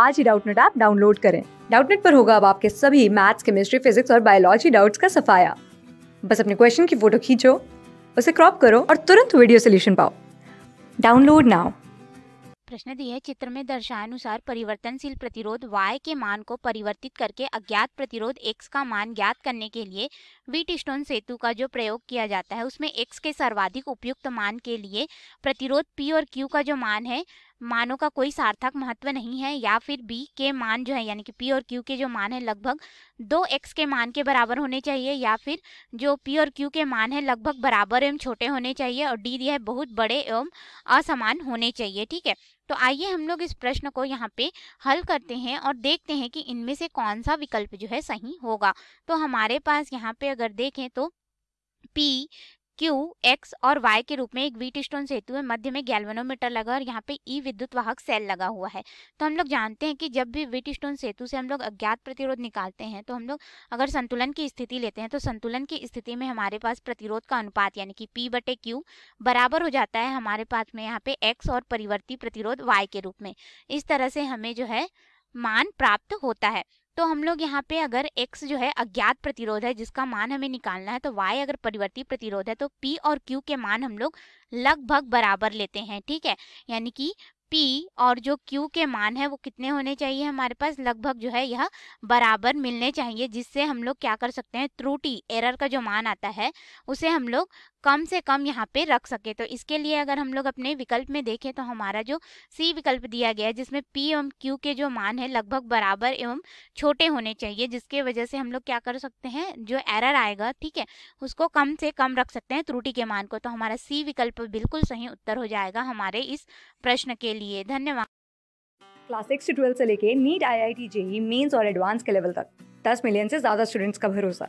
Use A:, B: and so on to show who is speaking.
A: आज ही Doubtnut app download करें डाउटनेट पर होगा अब आपके सभी मैथ्स केमिस्ट्री फिजिक्स और बायोलॉजी डाउट्स का सफाया बस अपने क्वेश्चन की फोटो खींचो उसे क्रॉप करो और तुरंत वीडियो सोल्यूशन पाओ डाउनलोड नाउ
B: प्रश्न दिए चित्र में दर्शाए अनुसार परिवर्तनशील प्रतिरोध y के मान को परिवर्तित करके अज्ञात प्रतिरोध x का मान ज्ञात करने के लिए वीट स्टोन सेतु का जो प्रयोग किया जाता है उसमें x के सर्वाधिक उपयुक्त मान के लिए प्रतिरोध p और q का जो मान है मानों का कोई सार्थक महत्व नहीं है या फिर बी के मान जो है यानी कि पी और क्यू के जो मान है लगभग दो एक्स के मान के बराबर होने चाहिए या फिर जो पी और क्यू के मान है लगभग बराबर एवं छोटे होने चाहिए और डी दिया है बहुत बड़े एवं असमान होने चाहिए ठीक है तो आइए हम लोग इस प्रश्न को यहाँ पे हल करते हैं और देखते हैं कि इनमें से कौन सा विकल्प जो है सही होगा तो हमारे पास यहाँ पे अगर देखें तो पी क्यू एक्स और वाई के रूप में एक वीट स्टोन सेतु है मध्य में गैल्वेनोमीटर लगा और यहाँ पे ई e विद्युत वाहक सेल लगा हुआ है तो हम लोग जानते हैं कि जब भी वीट स्टोन सेतु से हम लोग अज्ञात प्रतिरोध निकालते हैं तो हम लोग अगर संतुलन की स्थिति लेते हैं तो संतुलन की स्थिति में हमारे पास प्रतिरोध का अनुपात यानी कि पी बटे क्यू बराबर हो जाता है हमारे पास में यहाँ पे एक्स और परिवर्ती प्रतिरोध वाई के रूप में इस तरह से हमें जो है मान प्राप्त होता है तो हम लोग यहाँ पे अगर x जो है अज्ञात प्रतिरोध है जिसका मान हमें निकालना है तो y अगर परिवर्ती प्रतिरोध है तो p और q के मान हम लोग लगभग बराबर लेते हैं ठीक है यानी कि p और जो q के मान है वो कितने होने चाहिए हमारे पास लगभग जो है यह बराबर मिलने चाहिए जिससे हम लोग क्या कर सकते हैं त्रुटि एरर का जो मान आता है उसे हम लोग कम से कम यहाँ पे रख सके तो इसके लिए अगर हम लोग अपने विकल्प में देखें तो हमारा जो सी विकल्प दिया गया है जिसमें पी एवं क्यू के जो मान है लगभग बराबर एवं छोटे होने चाहिए जिसके वजह से हम लोग क्या कर सकते हैं जो एरर आएगा ठीक है उसको कम से कम रख सकते हैं त्रुटि के मान को तो हमारा सी विकल्प बिल्कुल सही उत्तर हो जाएगा हमारे इस प्रश्न के लिए धन्यवाद क्लास सिक्स से ट्वेल्थ
A: से लेके NEET I I T JEE mains और एडवांस के लेवल तक दस मिलियन से ज़्यादा स्टूडेंट्स का भरोसा